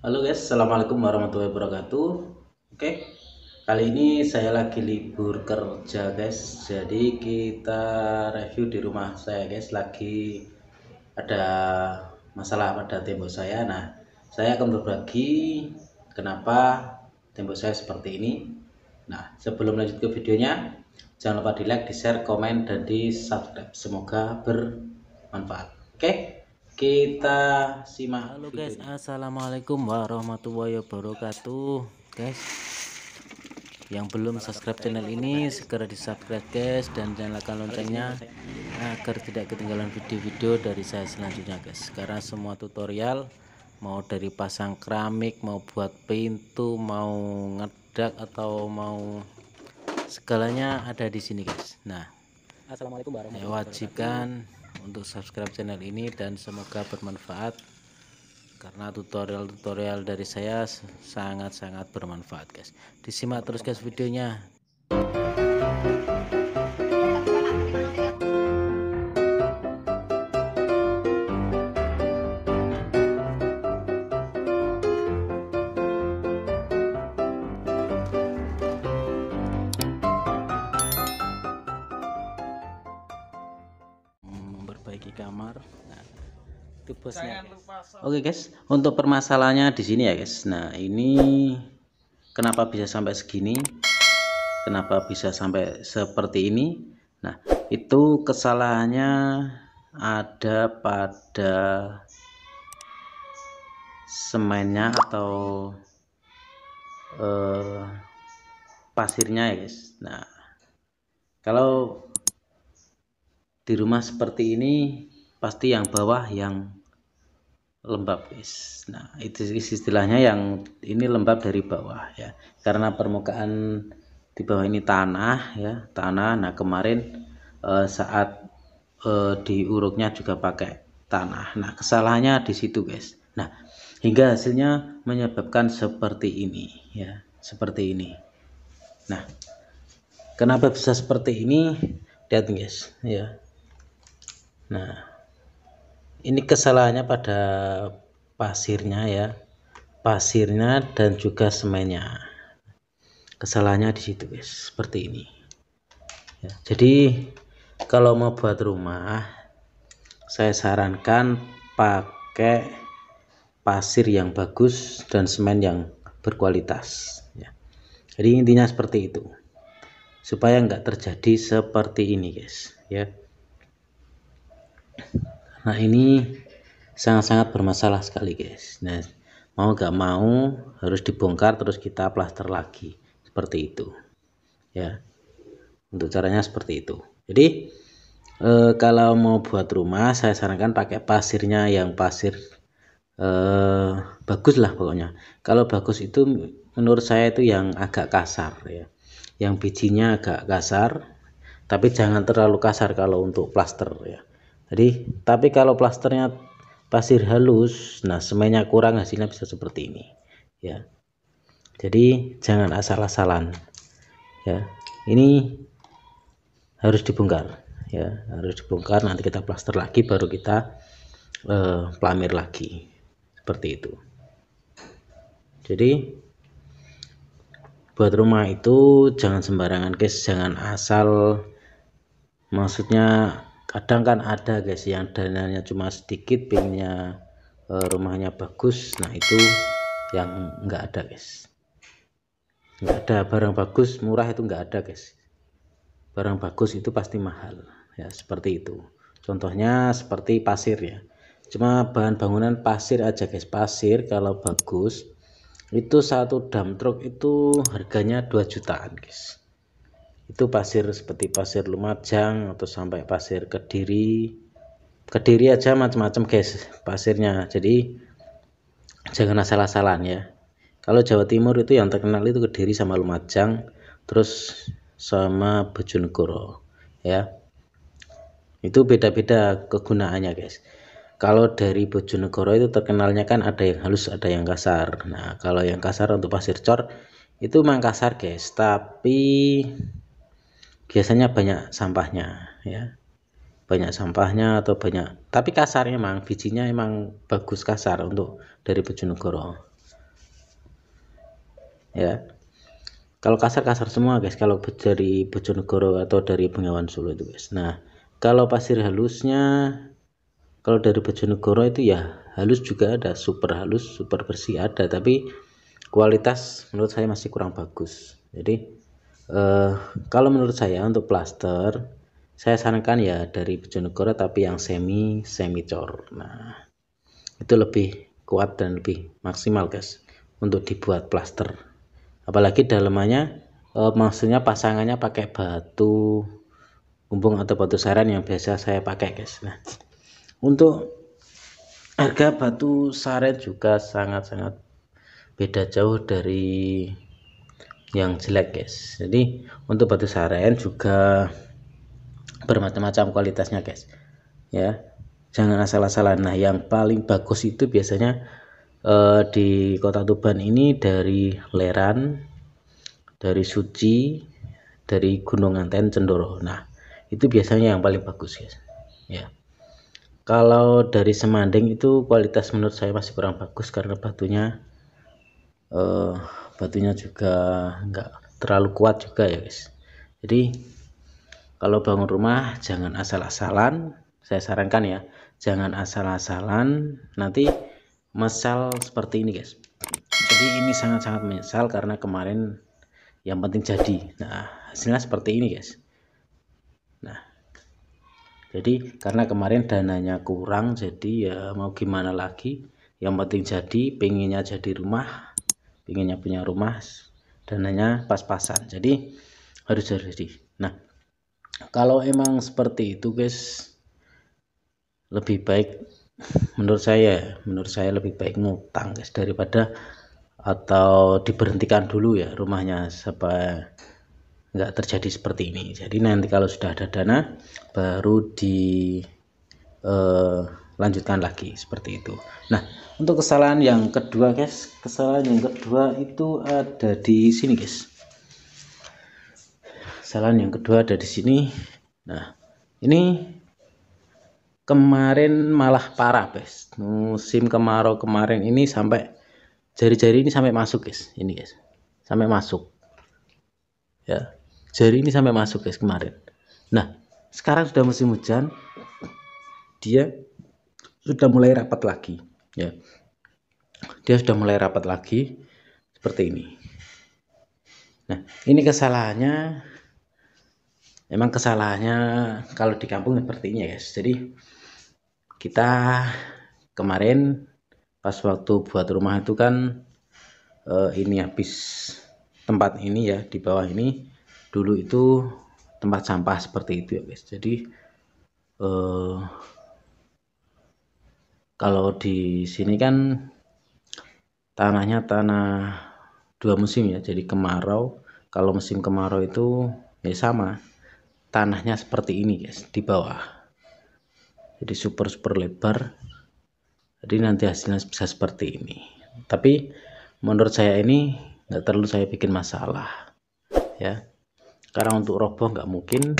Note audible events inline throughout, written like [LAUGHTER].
Halo guys, Assalamualaikum warahmatullahi wabarakatuh Oke, kali ini saya lagi libur kerja guys Jadi kita review di rumah saya guys Lagi ada masalah pada tembok saya Nah, saya akan berbagi kenapa tembok saya seperti ini Nah, sebelum lanjut ke videonya Jangan lupa di like, di share, komen, dan di subscribe Semoga bermanfaat Oke okay? kita simak halo guys assalamualaikum warahmatullahi wabarakatuh guys yang belum subscribe channel ini segera di subscribe guys dan nyalakan loncengnya agar tidak ketinggalan video-video dari saya selanjutnya guys Sekarang semua tutorial mau dari pasang keramik mau buat pintu mau ngedak atau mau segalanya ada di sini guys nah Assalamualaikum warahmatullahi wabarakatuh wajibkan untuk subscribe channel ini dan semoga bermanfaat karena tutorial-tutorial dari saya sangat-sangat bermanfaat guys disimak terus guys videonya di kamar nah, itu bosnya oke guys untuk permasalahannya di sini ya guys nah ini kenapa bisa sampai segini kenapa bisa sampai seperti ini nah itu kesalahannya ada pada semennya atau eh, pasirnya ya guys nah kalau di rumah seperti ini pasti yang bawah yang lembab guys nah itu istilahnya yang ini lembab dari bawah ya karena permukaan di bawah ini tanah ya tanah nah kemarin eh, saat eh, diuruknya juga pakai tanah nah kesalahannya di situ guys nah hingga hasilnya menyebabkan seperti ini ya seperti ini nah kenapa bisa seperti ini lihat guys ya Nah, ini kesalahannya pada pasirnya ya. Pasirnya dan juga semennya. Kesalahannya di situ, guys. Seperti ini. Ya, jadi kalau mau buat rumah, saya sarankan pakai pasir yang bagus dan semen yang berkualitas. Ya. Jadi intinya seperti itu supaya enggak terjadi seperti ini guys ya Nah ini sangat-sangat bermasalah sekali guys. Nah mau gak mau harus dibongkar terus kita plaster lagi seperti itu ya. Untuk caranya seperti itu. Jadi e, kalau mau buat rumah saya sarankan pakai pasirnya yang pasir e, bagus lah pokoknya. Kalau bagus itu menurut saya itu yang agak kasar ya. Yang bijinya agak kasar tapi jangan terlalu kasar kalau untuk plaster ya jadi tapi kalau plasternya pasir halus nah semennya kurang hasilnya bisa seperti ini ya jadi jangan asal-asalan ya ini harus dibongkar ya harus dibongkar nanti kita plaster lagi baru kita eh, pelamir lagi seperti itu jadi buat rumah itu jangan sembarangan guys jangan asal maksudnya kadang kan ada guys yang dananya cuma sedikit pinginnya e, rumahnya bagus nah itu yang enggak ada guys enggak ada barang bagus murah itu enggak ada guys barang bagus itu pasti mahal ya seperti itu contohnya seperti pasir ya cuma bahan bangunan pasir aja guys pasir kalau bagus itu satu dump truck itu harganya 2 jutaan guys itu pasir seperti pasir Lumajang atau sampai pasir Kediri Kediri aja macam-macam guys pasirnya jadi jangan asal-asalan ya kalau Jawa Timur itu yang terkenal itu Kediri sama Lumajang terus sama Bojonegoro ya itu beda-beda kegunaannya guys kalau dari Bojonegoro itu terkenalnya kan ada yang halus ada yang kasar nah kalau yang kasar untuk pasir cor itu memang kasar guys tapi biasanya banyak sampahnya ya banyak sampahnya atau banyak tapi kasar emang bijinya emang bagus kasar untuk dari Bojonegoro ya kalau kasar kasar semua guys kalau dari Bojonegoro atau dari Bengawan Solo itu guys nah kalau pasir halusnya kalau dari Bojonegoro itu ya halus juga ada super halus super bersih ada tapi kualitas menurut saya masih kurang bagus jadi Uh, kalau menurut saya untuk plaster, saya sarankan ya dari Bojonegoro tapi yang semi semi cor. Nah, itu lebih kuat dan lebih maksimal guys untuk dibuat plaster. Apalagi dalamannya eh, maksudnya pasangannya pakai batu umbung atau batu saran yang biasa saya pakai guys. Nah, untuk harga batu saran juga sangat-sangat beda jauh dari yang jelek guys jadi untuk batu saren juga bermacam-macam kualitasnya guys ya jangan asal-asalan nah yang paling bagus itu biasanya eh, di kota Tuban ini dari Leran dari Suci dari Gunung Anten Cendoro nah itu biasanya yang paling bagus guys ya kalau dari Semanding itu kualitas menurut saya masih kurang bagus karena batunya eh, batunya juga enggak terlalu kuat juga ya guys jadi kalau bangun rumah jangan asal-asalan saya sarankan ya jangan asal-asalan nanti mesal seperti ini guys jadi ini sangat-sangat menyesal karena kemarin yang penting jadi nah hasilnya seperti ini guys nah jadi karena kemarin dananya kurang jadi ya mau gimana lagi yang penting jadi pengennya jadi rumah inginnya punya rumah dananya pas-pasan jadi harus jadi nah kalau emang seperti itu guys lebih baik [LAUGHS] menurut saya menurut saya lebih baik ngutang guys daripada atau diberhentikan dulu ya rumahnya supaya nggak terjadi seperti ini jadi nanti kalau sudah ada dana baru di eh, lanjutkan lagi seperti itu nah untuk kesalahan yang kedua guys kesalahan yang kedua itu ada di sini guys kesalahan yang kedua ada di sini nah ini kemarin malah parah guys musim kemarau kemarin ini sampai jari-jari ini sampai masuk guys ini guys sampai masuk ya jari ini sampai masuk guys kemarin nah sekarang sudah musim hujan dia sudah mulai rapat lagi ya dia sudah mulai rapat lagi seperti ini nah ini kesalahannya emang kesalahannya kalau di kampung seperti ini ya guys jadi kita kemarin pas waktu buat rumah itu kan eh, ini habis tempat ini ya di bawah ini dulu itu tempat sampah seperti itu ya guys jadi eh, kalau di sini kan tanahnya tanah dua musim ya jadi kemarau kalau musim kemarau itu ya sama tanahnya seperti ini guys di bawah jadi super super lebar jadi nanti hasilnya bisa seperti ini tapi menurut saya ini nggak terlalu saya bikin masalah ya karena untuk roboh nggak mungkin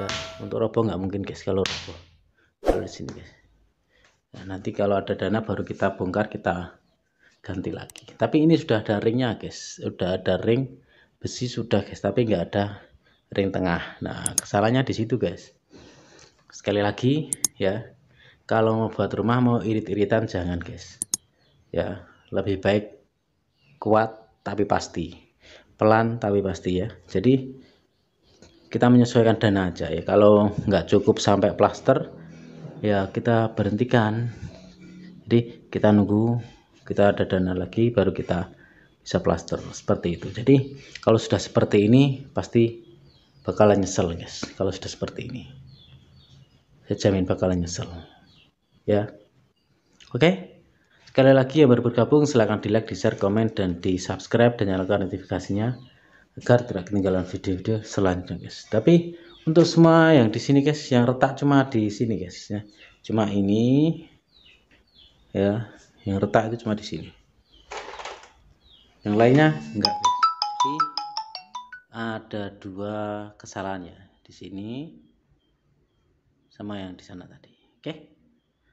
ya untuk roboh nggak mungkin guys kalau roboh kalau di sini guys Ya, nanti kalau ada dana baru kita bongkar kita ganti lagi. Tapi ini sudah ada ringnya guys, sudah ada ring besi sudah guys, tapi nggak ada ring tengah. Nah kesalahannya di situ guys. Sekali lagi ya, kalau mau buat rumah mau irit-iritan jangan guys. Ya lebih baik kuat tapi pasti, pelan tapi pasti ya. Jadi kita menyesuaikan dana aja ya. Kalau nggak cukup sampai plaster ya kita berhentikan jadi kita nunggu kita ada dana lagi baru kita bisa plaster seperti itu jadi kalau sudah seperti ini pasti bakalan nyesel guys kalau sudah seperti ini saya jamin bakalan nyesel ya oke okay? sekali lagi yang baru bergabung silahkan di like di share komen dan di subscribe dan nyalakan notifikasinya agar tidak ketinggalan video-video selanjutnya guys tapi untuk semua yang di sini guys yang retak cuma di sini guys ya cuma ini ya yang retak itu cuma di sini yang lainnya enggak jadi ada dua kesalahannya di sini sama yang di sana tadi oke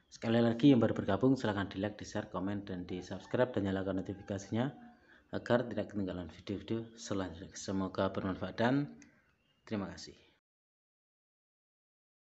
Sekali lagi yang baru bergabung silahkan di like, di share, komen, dan di subscribe dan nyalakan notifikasinya agar tidak ketinggalan video-video selanjutnya. Semoga bermanfaat dan terima kasih.